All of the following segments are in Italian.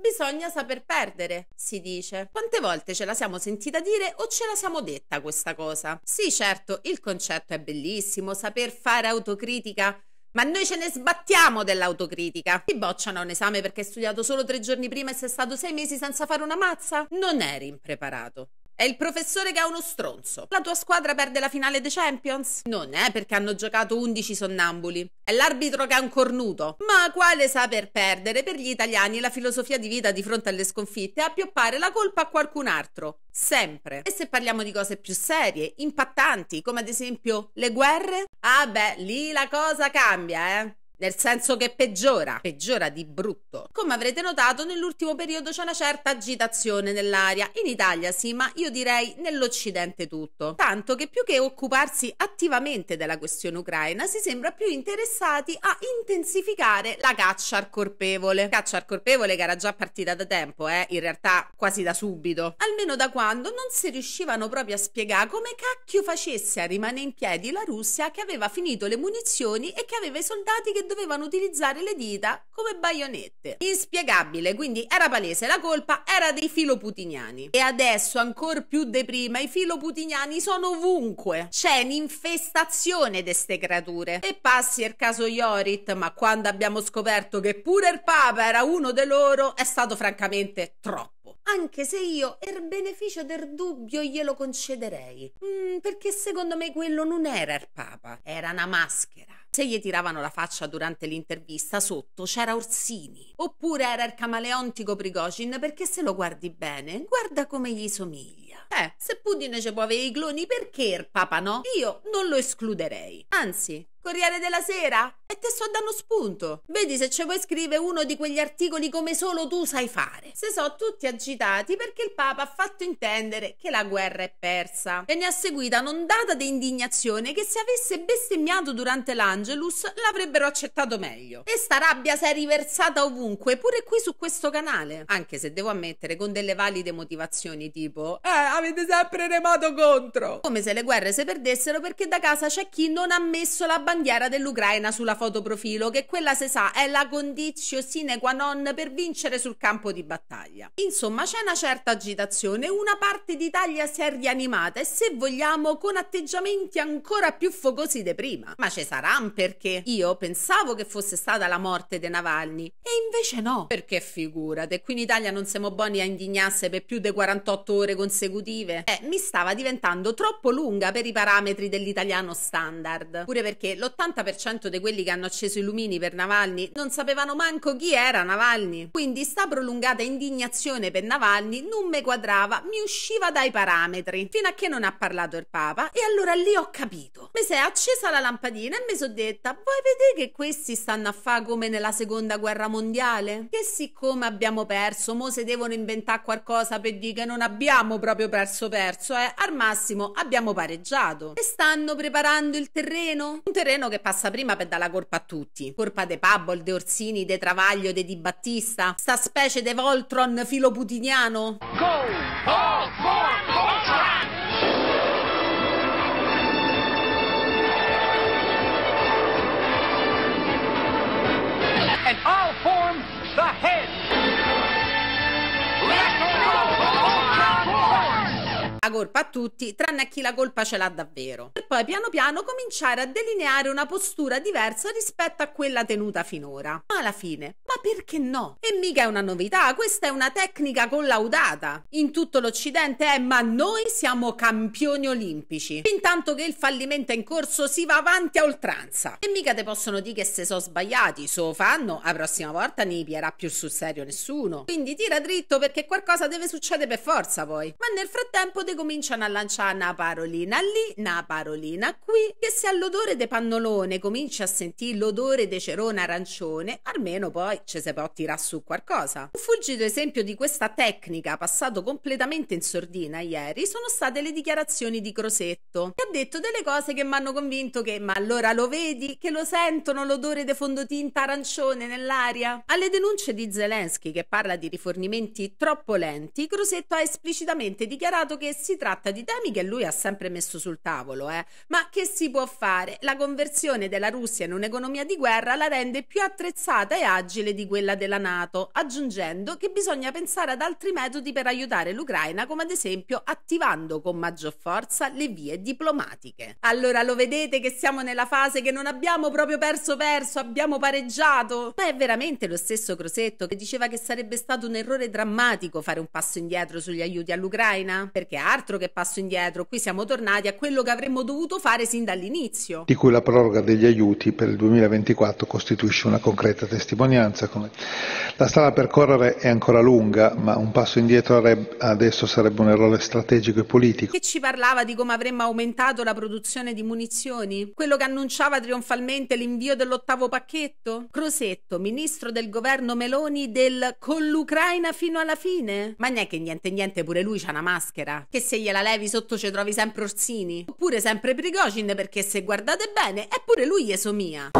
Bisogna saper perdere, si dice. Quante volte ce la siamo sentita dire o ce la siamo detta questa cosa? Sì, certo, il concetto è bellissimo, saper fare autocritica. Ma noi ce ne sbattiamo dell'autocritica. Ti bocciano un esame perché hai studiato solo tre giorni prima e sei stato sei mesi senza fare una mazza? Non eri impreparato. È il professore che è uno stronzo. La tua squadra perde la finale dei Champions? Non è perché hanno giocato 11 sonnambuli. È l'arbitro che è un cornuto. Ma quale saper perdere? Per gli italiani la filosofia di vita di fronte alle sconfitte è appioppare la colpa a qualcun altro. Sempre. E se parliamo di cose più serie, impattanti, come ad esempio le guerre? Ah beh, lì la cosa cambia, eh nel senso che peggiora, peggiora di brutto. Come avrete notato, nell'ultimo periodo c'è una certa agitazione nell'aria, in Italia sì, ma io direi nell'Occidente tutto. Tanto che più che occuparsi attivamente della questione ucraina, si sembra più interessati a intensificare la caccia al corpevole. Caccia al corpevole che era già partita da tempo, eh, in realtà quasi da subito. Almeno da quando non si riuscivano proprio a spiegare come cacchio facesse a rimanere in piedi la Russia che aveva finito le munizioni e che aveva i soldati che dovevano utilizzare le dita come baionette. Inspiegabile, quindi era palese, la colpa era dei filoputiniani. E adesso, ancora più di prima, i filoputiniani sono ovunque. C'è un'infestazione di ste creature. E passi il caso Iorit, ma quando abbiamo scoperto che pure il Papa era uno di loro, è stato francamente troppo anche se io il beneficio del dubbio glielo concederei. Mm, perché secondo me quello non era il Papa, era una maschera. Se gli tiravano la faccia durante l'intervista, sotto c'era Orsini. Oppure era il camaleontico Prigogin perché se lo guardi bene, guarda come gli somiglia. Eh, se Putin ci può avere i cloni, perché il papa no? Io non lo escluderei. Anzi, Corriere della Sera? E te sto dando spunto. Vedi se ci vuoi scrivere uno di quegli articoli come solo tu sai fare. Se so tutti agitati perché il Papa ha fatto intendere che la guerra è persa. E ne ha seguita un'ondata di indignazione che se avesse bestemmiato durante l'Angelus l'avrebbero accettato meglio. E sta rabbia si è riversata ovunque, pure qui su questo canale. Anche se devo ammettere con delle valide motivazioni tipo Eh, avete sempre remato contro! Come se le guerre si perdessero perché da casa c'è chi non ha messo la bandiera bandiera dell'Ucraina sulla fotoprofilo, che quella se sa è la condizio sine qua non per vincere sul campo di battaglia. Insomma, c'è una certa agitazione, una parte d'Italia si è rianimata e se vogliamo con atteggiamenti ancora più focosi di prima. Ma ci saran perché? Io pensavo che fosse stata la morte di Navalny e invece no. Perché figurate, qui in Italia non siamo buoni a indignarsi per più di 48 ore consecutive. Eh, mi stava diventando troppo lunga per i parametri dell'italiano standard. Pure perché l'80% di quelli che hanno acceso i lumini per Navalny non sapevano manco chi era Navalny. Quindi sta prolungata indignazione per Navalny non mi quadrava, mi usciva dai parametri, fino a che non ha parlato il Papa e allora lì ho capito. Mi si è accesa la lampadina e mi sono detta, vuoi vedere che questi stanno a fare come nella seconda guerra mondiale? Che siccome abbiamo perso, mo se devono inventare qualcosa per dire che non abbiamo proprio perso perso, eh, al massimo abbiamo pareggiato. E stanno preparando il terreno? Un terreno terreno che passa prima per dare la colpa a tutti. Colpa de Pabol, de Orsini, de Travaglio, de Di Battista, sta specie de Voltron filoputiniano. Go! Oh, go! colpa a tutti, tranne a chi la colpa ce l'ha davvero. Per poi piano piano cominciare a delineare una postura diversa rispetto a quella tenuta finora. Ma alla fine, ma perché no? E mica è una novità, questa è una tecnica collaudata. In tutto l'Occidente è eh, ma noi siamo campioni olimpici. Intanto che il fallimento è in corso si va avanti a oltranza. E mica te possono dire che se sono sbagliati, se lo fanno, la prossima volta ne pierà più sul serio nessuno. Quindi tira dritto perché qualcosa deve succedere per forza poi. Ma nel frattempo dei cominciano a lanciare una parolina lì, una parolina qui, che se all'odore de pannolone cominci a sentire l'odore de cerone arancione, almeno poi ci si può tirare su qualcosa. Un fulgido esempio di questa tecnica, passato completamente in sordina ieri, sono state le dichiarazioni di Crosetto, che ha detto delle cose che mi hanno convinto che ma allora lo vedi, che lo sentono l'odore de fondotinta arancione nell'aria? Alle denunce di Zelensky che parla di rifornimenti troppo lenti, Crosetto ha esplicitamente dichiarato che si si tratta di temi che lui ha sempre messo sul tavolo. Eh. Ma che si può fare? La conversione della Russia in un'economia di guerra la rende più attrezzata e agile di quella della NATO, aggiungendo che bisogna pensare ad altri metodi per aiutare l'Ucraina, come ad esempio attivando con maggior forza le vie diplomatiche. Allora lo vedete che siamo nella fase che non abbiamo proprio perso perso, abbiamo pareggiato. Ma è veramente lo stesso Crosetto che diceva che sarebbe stato un errore drammatico fare un passo indietro sugli aiuti all'Ucraina? Perché Arsen altro che passo indietro, qui siamo tornati a quello che avremmo dovuto fare sin dall'inizio. Di cui la proroga degli aiuti per il 2024 costituisce una concreta testimonianza. La strada da percorrere è ancora lunga, ma un passo indietro adesso sarebbe un errore strategico e politico. Che ci parlava di come avremmo aumentato la produzione di munizioni? Quello che annunciava trionfalmente l'invio dell'ottavo pacchetto? Crosetto, ministro del governo Meloni del con l'Ucraina fino alla fine? Ma neanche niente niente pure lui c'ha una maschera. Che se gliela levi sotto ci trovi sempre Orsini, oppure sempre Prigogine perché se guardate bene è pure lui esomia.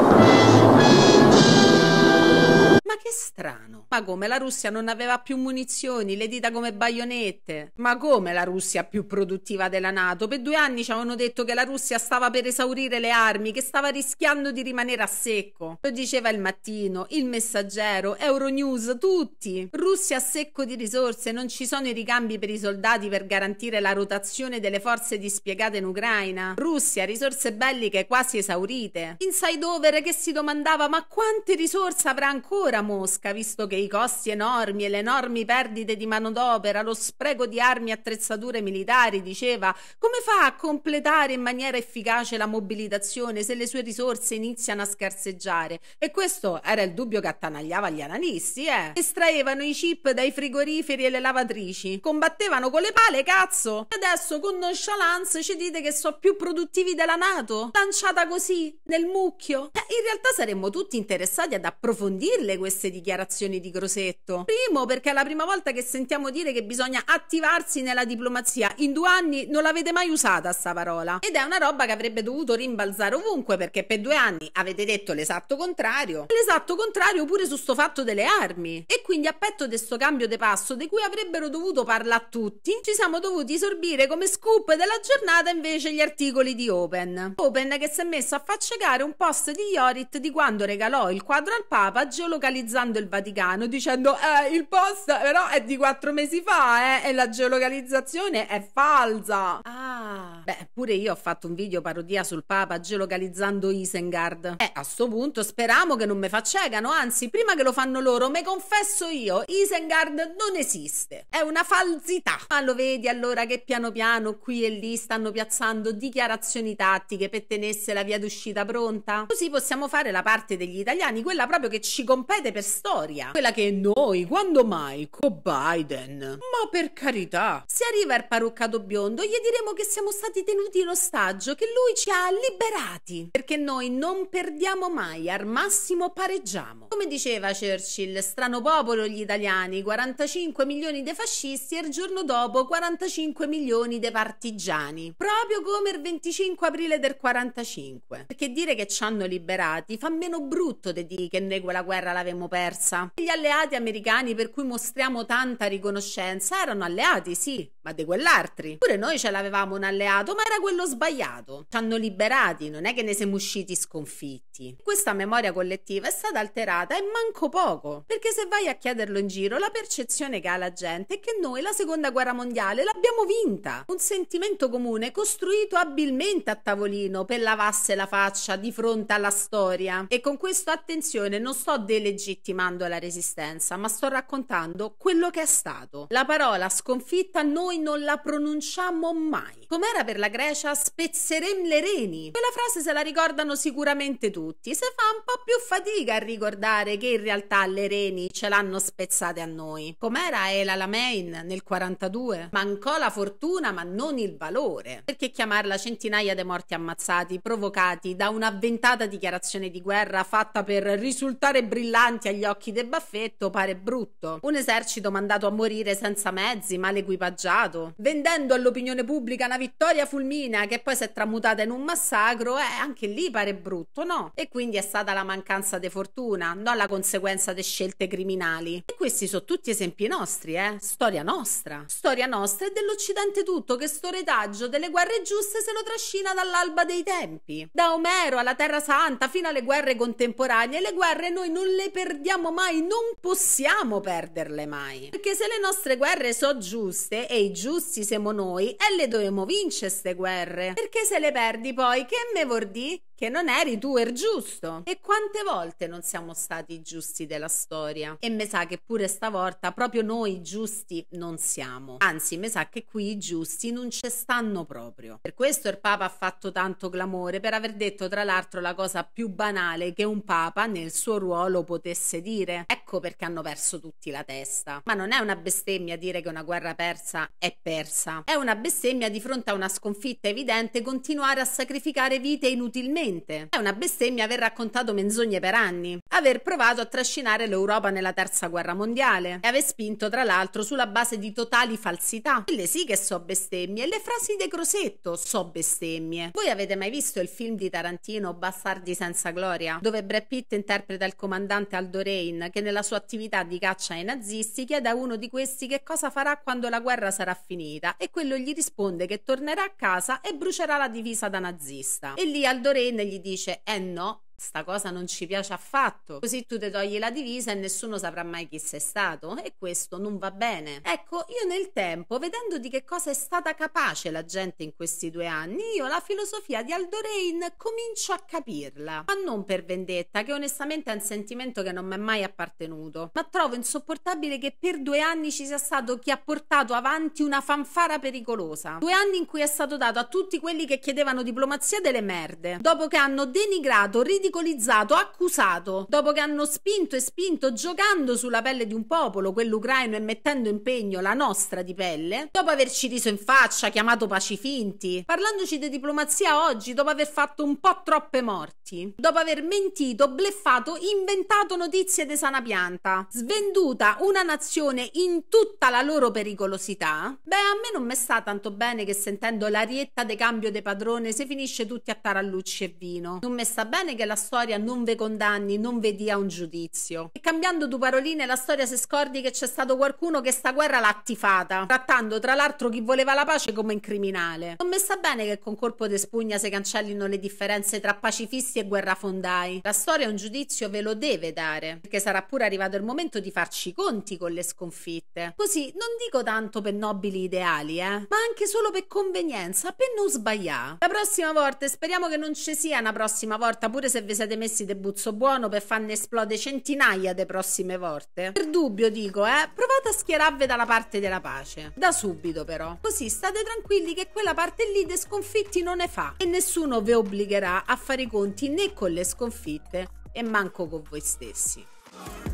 Ma che strano. Ma come la Russia non aveva più munizioni, le dita come baionette? Ma come la Russia più produttiva della Nato? Per due anni ci avevano detto che la Russia stava per esaurire le armi, che stava rischiando di rimanere a secco. Lo diceva il mattino, il messaggero, Euronews, tutti. Russia a secco di risorse, non ci sono i ricambi per i soldati per garantire la rotazione delle forze dispiegate in Ucraina. Russia, risorse belliche quasi esaurite. Insideover che si domandava ma quante risorse avrà ancora? a Mosca, visto che i costi enormi e le enormi perdite di manodopera, lo spreco di armi e attrezzature militari, diceva, come fa a completare in maniera efficace la mobilitazione se le sue risorse iniziano a scarseggiare? E questo era il dubbio che attanagliava gli analisti, eh. Estraevano i chip dai frigoriferi e le lavatrici, combattevano con le pale, cazzo! E adesso con nonchalance ci dite che sono più produttivi della Nato, lanciata così, nel mucchio. Eh, in realtà saremmo tutti interessati ad approfondirle queste queste dichiarazioni di Grosetto? Primo, perché è la prima volta che sentiamo dire che bisogna attivarsi nella diplomazia. In due anni non l'avete mai usata sta parola. Ed è una roba che avrebbe dovuto rimbalzare ovunque perché per due anni avete detto l'esatto contrario. L'esatto contrario pure su sto fatto delle armi. E quindi a petto di sto cambio di passo di cui avrebbero dovuto parlare tutti, ci siamo dovuti sorbire come scoop della giornata invece gli articoli di Open. Open che si è messo a faccecare un post di Iorit di quando regalò il quadro al Papa geolocalizzato geolocalizzando il Vaticano dicendo eh, il post però è di quattro mesi fa eh, e la geolocalizzazione è falsa. Ah. Beh, pure io ho fatto un video parodia sul Papa geolocalizzando Isengard. Eh, a sto punto speriamo che non me faccegano, anzi, prima che lo fanno loro, me confesso io, Isengard non esiste. È una falsità. Ma lo vedi allora che piano piano qui e lì stanno piazzando dichiarazioni tattiche per tenesse la via d'uscita pronta? Così possiamo fare la parte degli italiani, quella proprio che ci compete per storia. Quella che noi, quando mai, co Biden. Ma per carità. Se arriva il parruccato biondo, gli diremo che siamo stati stati tenuti in ostaggio, che lui ci ha liberati, perché noi non perdiamo mai, al massimo pareggiamo. Come diceva Churchill, strano popolo gli italiani, 45 milioni dei fascisti e il giorno dopo 45 milioni dei partigiani, proprio come il 25 aprile del 45. Perché dire che ci hanno liberati fa meno brutto di dire che noi quella guerra l'avemmo persa. Gli alleati americani per cui mostriamo tanta riconoscenza erano alleati, sì, ma di quell'altri. Pure noi ce l'avevamo un alleato, ma era quello sbagliato. Ci hanno liberati, non è che ne siamo usciti sconfitti eventi. Questa memoria collettiva è stata alterata e manco poco, perché se vai a chiederlo in giro, la percezione che ha la gente è che noi la seconda guerra mondiale l'abbiamo vinta. Un sentimento comune costruito abilmente a tavolino per lavasse la faccia di fronte alla storia. E con questo, attenzione, non sto delegittimando la resistenza, ma sto raccontando quello che è stato. La parola sconfitta noi non la pronunciamo mai. Com'era per la Grecia spezzerem le reni? Quella frase se la ricordano sicuramente tutti tutti, si fa un po' più fatica a ricordare che in realtà le reni ce l'hanno spezzate a noi. Com'era Ela Lamein nel 42? Mancò la fortuna ma non il valore. Perché chiamarla centinaia di morti ammazzati provocati da un'avventata dichiarazione di guerra fatta per risultare brillanti agli occhi del baffetto pare brutto. Un esercito mandato a morire senza mezzi, mal equipaggiato, vendendo all'opinione pubblica una vittoria fulminea che poi si è tramutata in un massacro, eh, anche lì pare brutto, no? e quindi è stata la mancanza di fortuna, non la conseguenza di scelte criminali. E questi sono tutti esempi nostri, eh? Storia nostra. Storia nostra e dell'Occidente tutto che sto retaggio delle guerre giuste se lo trascina dall'alba dei tempi. Da Omero alla Terra Santa fino alle guerre contemporanee, le guerre noi non le perdiamo mai, non possiamo perderle mai. Perché se le nostre guerre sono giuste e i giusti siamo noi, e le dobbiamo vincere queste guerre. Perché se le perdi poi, che me dire? che non eri tu er giusto. E quante volte non siamo stati i giusti della storia? E me sa che pure stavolta proprio noi giusti non siamo. Anzi, me sa che qui i giusti non ci stanno proprio. Per questo il Papa ha fatto tanto clamore, per aver detto tra l'altro la cosa più banale che un Papa nel suo ruolo potesse dire. Ecco perché hanno perso tutti la testa. Ma non è una bestemmia dire che una guerra persa è persa. È una bestemmia di fronte a una sconfitta evidente continuare a sacrificare vite inutilmente veramente. È una bestemmia aver raccontato menzogne per anni, aver provato a trascinare l'Europa nella terza guerra mondiale e aver spinto tra l'altro sulla base di totali falsità. Quelle sì che so bestemmie, le frasi di Crosetto so bestemmie. Voi avete mai visto il film di Tarantino Bastardi senza gloria, dove Brad Pitt interpreta il comandante Aldo Rain che nella sua attività di caccia ai nazisti chiede a uno di questi che cosa farà quando la guerra sarà finita e quello gli risponde che tornerà a casa e brucerà la divisa da nazista. E lì Aldo Rain gli dice eh no, sta cosa non ci piace affatto. Così tu ti togli la divisa e nessuno saprà mai chi sei stato e questo non va bene. Ecco, io nel tempo, vedendo di che cosa è stata capace la gente in questi due anni, io la filosofia di Aldo Rein comincio a capirla. Ma non per vendetta, che onestamente è un sentimento che non mi è mai appartenuto, ma trovo insopportabile che per due anni ci sia stato chi ha portato avanti una fanfara pericolosa. Due anni in cui è stato dato a tutti quelli che chiedevano diplomazia delle merde, dopo che hanno denigrato, ridicolato ridicolizzato, accusato, dopo che hanno spinto e spinto giocando sulla pelle di un popolo, quello ucraino, e mettendo in pegno la nostra di pelle, dopo averci riso in faccia, chiamato pacifinti, parlandoci di diplomazia oggi, dopo aver fatto un po' troppe morti, dopo aver mentito, bleffato, inventato notizie di sana pianta, svenduta una nazione in tutta la loro pericolosità, beh a me non mi sta tanto bene che sentendo l'arietta de cambio de padrone se finisce tutti a tarallucci e vino. Non mi sta bene che la storia non ve condanni, non ve dia un giudizio. E cambiando due paroline, la storia si scordi che c'è stato qualcuno che sta guerra l'ha attifata, trattando tra l'altro chi voleva la pace come un criminale. Non mi sta bene che con colpo di spugna si cancellino le differenze tra pacifisti e guerrafondai. La storia un giudizio ve lo deve dare, perché sarà pure arrivato il momento di farci i conti con le sconfitte. Così non dico tanto per nobili ideali, eh, ma anche solo per convenienza, per non sbagliare. La prossima volta, speriamo che non ci sia una prossima volta, pure se vi siete messi de buzzo buono per farne esplode centinaia de prossime volte? Per dubbio dico, eh, provate a schierarvi dalla parte della pace. Da subito però. Così state tranquilli che quella parte lì de sconfitti non ne fa e nessuno vi obbligherà a fare i conti né con le sconfitte e manco con voi stessi.